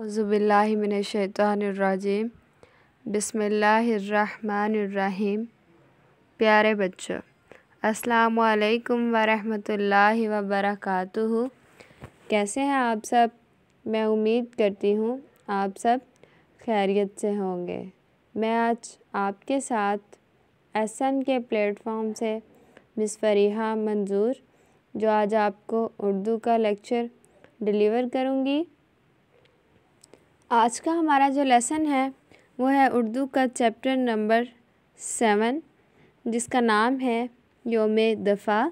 अज़बिल्लाशैतरजीम बसमीम प्यारे बच्चों अस्सलाम वालेकुम वरहमतुल्लाहि वबरकातुहू कैसे हैं आप सब मैं उम्मीद करती हूँ आप सब खैरियत से होंगे मैं आज आपके साथ एस एम के प्लेटफॉर्म से मिस फरीहा मंजूर जो आज आपको उर्दू का लेक्चर डिलीवर करूँगी आज का हमारा जो लेसन है वो है उर्दू का चैप्टर नंबर सेवन जिसका नाम है योम दफ़ा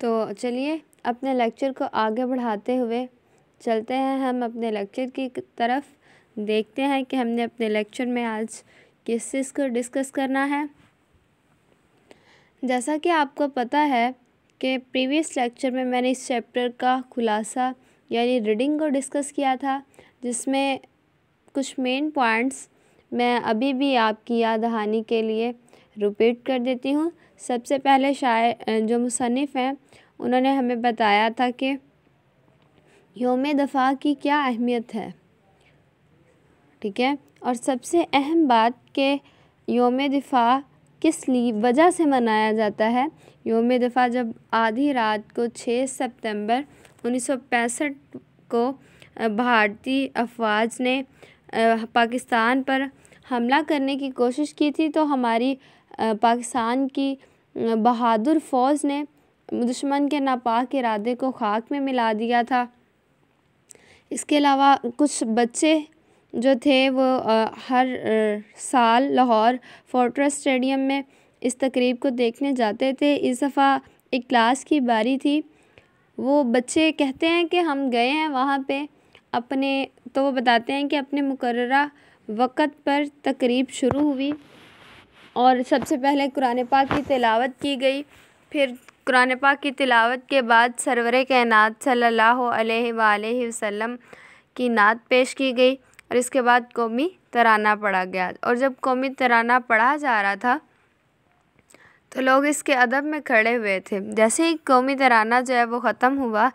तो चलिए अपने लेक्चर को आगे बढ़ाते हुए चलते हैं हम अपने लेक्चर की तरफ देखते हैं कि हमने अपने लेक्चर में आज किस चीज़ को डिस्कस करना है जैसा कि आपको पता है कि प्रीवियस लेक्चर में मैंने इस चैप्टर का खुलासा यानी रीडिंग को डिस्कस किया था जिसमें कुछ मेन पॉइंट्स मैं अभी भी आपकी याद दहानी के लिए रिपीट कर देती हूँ सबसे पहले शायर जो मुसनफ़ हैं उन्होंने हमें बताया था कि योम दफ़ा की क्या अहमियत है ठीक है और सबसे अहम बात के योम दफ़ा किस लिए वजह से मनाया जाता है योम दफ़ा जब आधी रात को 6 सितंबर 1965 को भारतीय अफवाज ने पाकिस्तान पर हमला करने की कोशिश की थी तो हमारी पाकिस्तान की बहादुर फौज ने दुश्मन के नापाक इरादे को खाक में मिला दिया था इसके अलावा कुछ बच्चे जो थे वो हर साल लाहौर फोर्ट्रेस स्टेडियम में इस तकरीब को देखने जाते थे इस दफ़ा एक क्लास की बारी थी वो बच्चे कहते हैं कि हम गए हैं वहाँ पे अपने तो वो बताते हैं कि अपने मुकर वक़्त पर तकरीब शुरू हुई और सबसे पहले कुरान पाक की तिलावत की गई फिर कुरान पाक की तिलावत के बाद सरवर कैनात सल्लल्लाहु अलैहि वसल्लम की नात पेश की गई और इसके बाद कौमी तराना पढ़ा गया और जब कौमी तराना पढ़ा जा रहा था तो लोग इसके अदब में खड़े हुए थे जैसे ही कौमी तराना जो है वो ख़त्म हुआ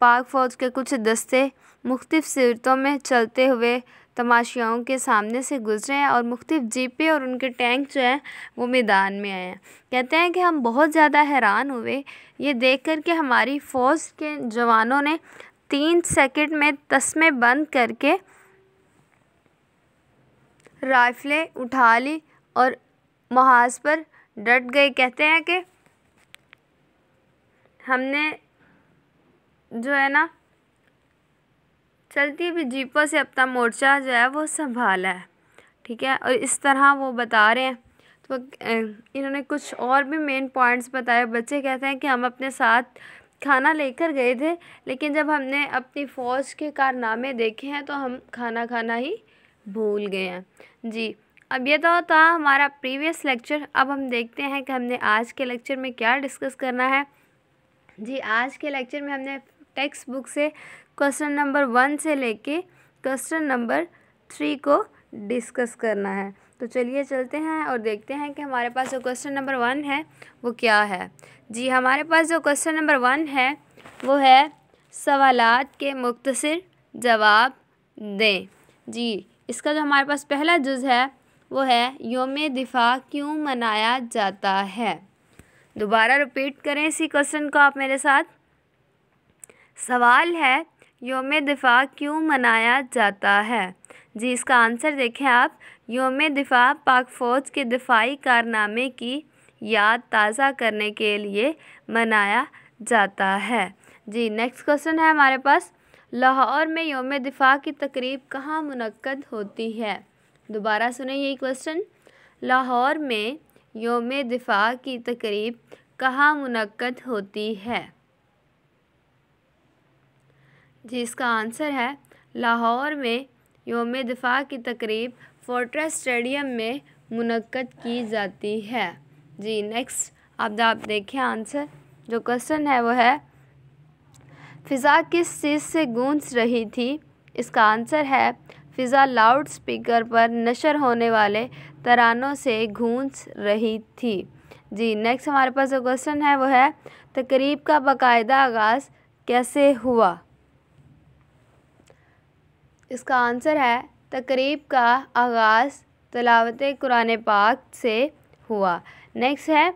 पाक फ़ौज के कुछ दस्ते मुख्तफ सरतों में चलते हुए तमाशाओं के सामने से गुजरे हैं और मुख्तफ जीपे और उनके टैंक जो हैं वो मैदान में आए हैं कहते हैं कि हम बहुत ज़्यादा हैरान हुए ये देख कर के हमारी फ़ौज के जवानों ने तीन सेकेंड में तस्में बंद करके राइफ़लें उठा ली और महाज पर डट गए कहते हैं कि हमने जो है ना चलती हुई जीपों से अपना मोर्चा जो है वो संभाला है ठीक है और इस तरह वो बता रहे हैं तो इन्होंने कुछ और भी मेन पॉइंट्स बताए बच्चे कहते हैं कि हम अपने साथ खाना लेकर गए थे लेकिन जब हमने अपनी फ़ौज के कारनामे देखे हैं तो हम खाना खाना ही भूल गए हैं जी अब ये तो था हमारा प्रीवियस लेक्चर अब हम देखते हैं कि हमने आज के लेक्चर में क्या डिस्कस करना है जी आज के लेक्चर में हमने टेक्स्ट बुक से क्वेश्चन नंबर वन से लेके क्वेश्चन नंबर थ्री को डिस्कस करना है तो चलिए चलते हैं और देखते हैं कि हमारे पास जो क्वेश्चन नंबर वन है वो क्या है जी हमारे पास जो क्वेश्चन नंबर वन है वो है सवालात के मुख्तसर जवाब दें जी इसका जो हमारे पास पहला जुज़ है वो है योम दिफा क्यों मनाया जाता है दोबारा रिपीट करें इसी क्वेश्चन को आप मेरे साथ सवाल है योम दिफा क्यों मनाया जाता है जी इसका आंसर देखें आप योम दिफा पाक फ़ौज के दिफाई कारनामे की याद ताज़ा करने के लिए मनाया जाता है जी नेक्स्ट क्वेश्चन है हमारे पास लाहौर में योम दिफा की तकरीब कहाँ मनक़द होती है दोबारा सुने यही क्वेश्चन लाहौर में योम दिफा की तकरीब कहाँ मनक़द होती है जी इसका आंसर है लाहौर में योम दिफा की तकरीब फोर्ट्रा स्टेडियम में मनक़द की जाती है जी नेक्स्ट अब आप देखें आंसर जो क्वेश्चन है वो है फ़िज़ा किस चीज़ से गूंज रही थी इसका आंसर है फ़िज़ा लाउड स्पीकर पर नशर होने वाले तरानों से गूंज रही थी जी नेक्स्ट हमारे पास जो क्वेश्चन है वो है तकरीब का बाकायदा आगाज़ कैसे हुआ इसका आंसर है तकरीब का आगाज़ तलावत कुरान पाक से हुआ नेक्स्ट है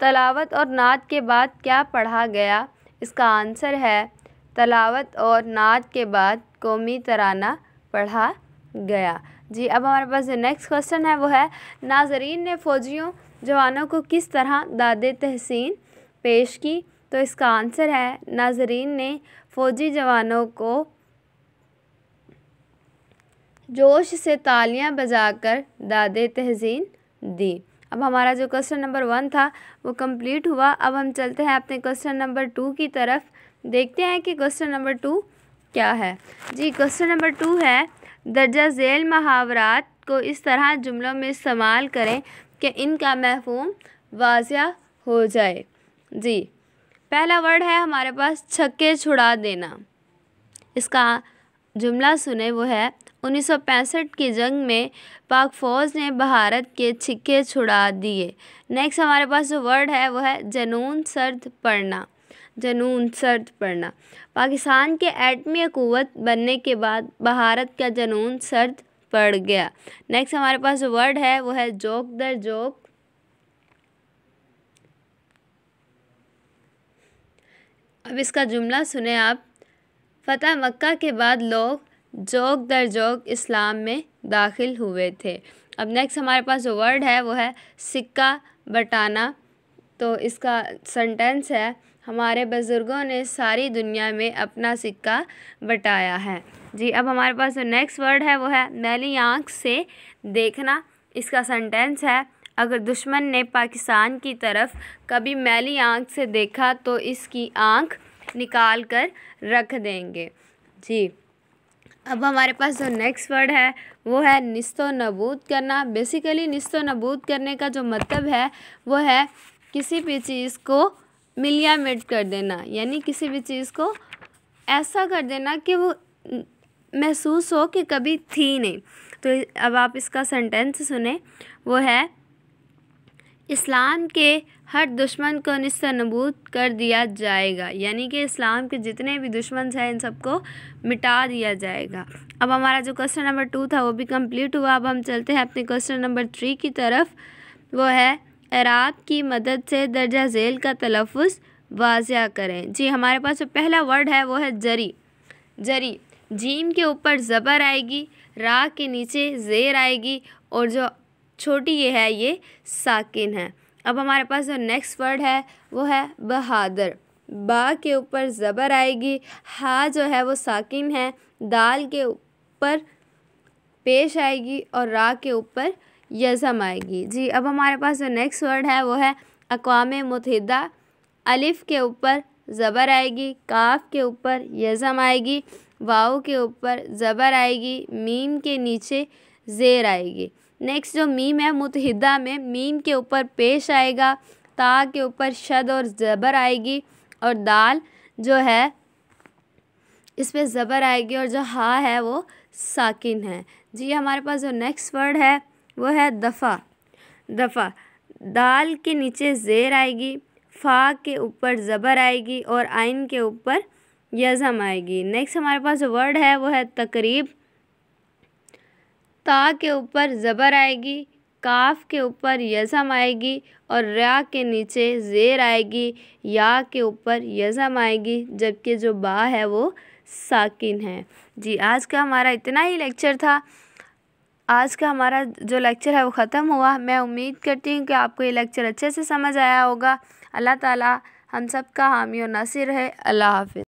तलावत और नात के बाद क्या पढ़ा गया इसका आंसर है तलावत और नात के बाद कौमी तराना पढ़ा गया जी अब हमारे पास जो नेक्स्ट क्वेश्चन है वो है नाजरीन ने फ़ौजियों जवानों को किस तरह दाद तहसीन पेश की तो इसका आंसर है नाजरीन ने फ़ौजी जवानों को जोश से तालियां बजाकर दाद तहसीन दी अब हमारा जो क्वेश्चन नंबर वन था वो कंप्लीट हुआ अब हम चलते हैं अपने क्वेश्चन नंबर टू की तरफ देखते हैं कि क्वेश्चन नंबर टू क्या है जी क्वेश्चन नंबर टू है दर्जा झेल महावरात को इस तरह जुमलों में इस्तेमाल करें कि इनका महफूम वाजिया हो जाए जी पहला वर्ड है हमारे पास छक्के छुड़ा देना इसका जुमला सुने वो है उन्नीस की जंग में पाक फ़ौज ने भारत के छिक्के छुड़ा दिए नेक्स्ट हमारे पास जो वर्ड है वो है जनून सर्द पढ़ना जनून सर्द पढ़ना पाकिस्तान के एटमी कुत बनने के बाद भारत का जनून सर्द पड़ गया नेक्स्ट हमारे पास जो वर्ड है वो है जोक दर जोक अब इसका जुमला सुने आप फतेह मक्का के बाद लोग जोग दर जोग इस्लाम में दाखिल हुए थे अब नेक्स्ट हमारे पास जो वर्ड है वो है सिक्का बटाना तो इसका सेंटेंस है हमारे बुज़ुर्गों ने सारी दुनिया में अपना सिक्का बटाया है जी अब हमारे पास जो नेक्स्ट वर्ड है वो है मैली आँख से देखना इसका सेंटेंस है अगर दुश्मन ने पाकिस्तान की तरफ कभी मैली आँख से देखा तो इसकी आँख निकाल कर रख देंगे जी अब हमारे पास जो नेक्स्ट वर्ड है वो है निस्तो नबूद करना बेसिकली निस्तो नबूद करने का जो मतलब है वो है किसी भी चीज़ को मिलिया मिट कर देना यानी किसी भी चीज़ को ऐसा कर देना कि वो महसूस हो कि कभी थी नहीं तो अब आप इसका सेंटेंस सुने वो है इस्लाम के हर दुश्मन को नबूद कर दिया जाएगा यानी कि इस्लाम के जितने भी दुश्मन हैं इन सबको मिटा दिया जाएगा अब हमारा जो क्वेश्चन नंबर टू था वो भी कंप्लीट हुआ अब हम चलते हैं अपने क्वेश्चन नंबर थ्री की तरफ वो है अराब की मदद से दर्जा झेल का तलफ़ वाजिया करें जी हमारे पास जो पहला वर्ड है वो है जरी जरी जीम के ऊपर ज़बर आएगी रा के नीचे ज़ेर आएगी और जो छोटी ये है ये साकिन है अब हमारे पास जो नेक्स्ट वर्ड है वो है बहादुर बा के ऊपर ज़बर आएगी हा जो है वो साकिन है दाल के ऊपर पेश आएगी और रा के ऊपर यज़म आएगी जी अब हमारे पास जो नेक्स्ट वर्ड है वो है अकवाम मतहदा अलिफ़ के ऊपर ज़बर आएगी काफ के ऊपर यज़म आएगी वाओ के ऊपर ज़बर आएगी मीम के नीचे ज़ेर आएगी नेक्स्ट जो मीम है मुतहदा में मीम के ऊपर पेश आएगा ता के ऊपर शद और ज़बर आएगी और दाल जो है इस पर ज़बर आएगी और जो हा है वो साकिन है जी हमारे पास जो नेक्स्ट वर्ड है वो है दफ़ा दफ़ा दाल के नीचे ज़ेर आएगी फ़ा के ऊपर ज़बर आएगी और आइन के ऊपर यज़म आएगी नेक्स्ट हमारे पास जो वर्ड है वो है तकरीब ता के ऊपर ज़बर आएगी काफ के ऊपर यज़म आएगी और रा के नीचे ज़ेर आएगी या के ऊपर यज़म आएगी जबकि जो बा है वो साकिन है जी आज का हमारा इतना ही लेक्चर था आज का हमारा जो लेक्चर है वो ख़त्म हुआ मैं उम्मीद करती हूँ कि आपको ये लेक्चर अच्छे से समझ आया होगा अल्लाह ताला हम सब का हामी और नासिर है अल्लाह हाफिज़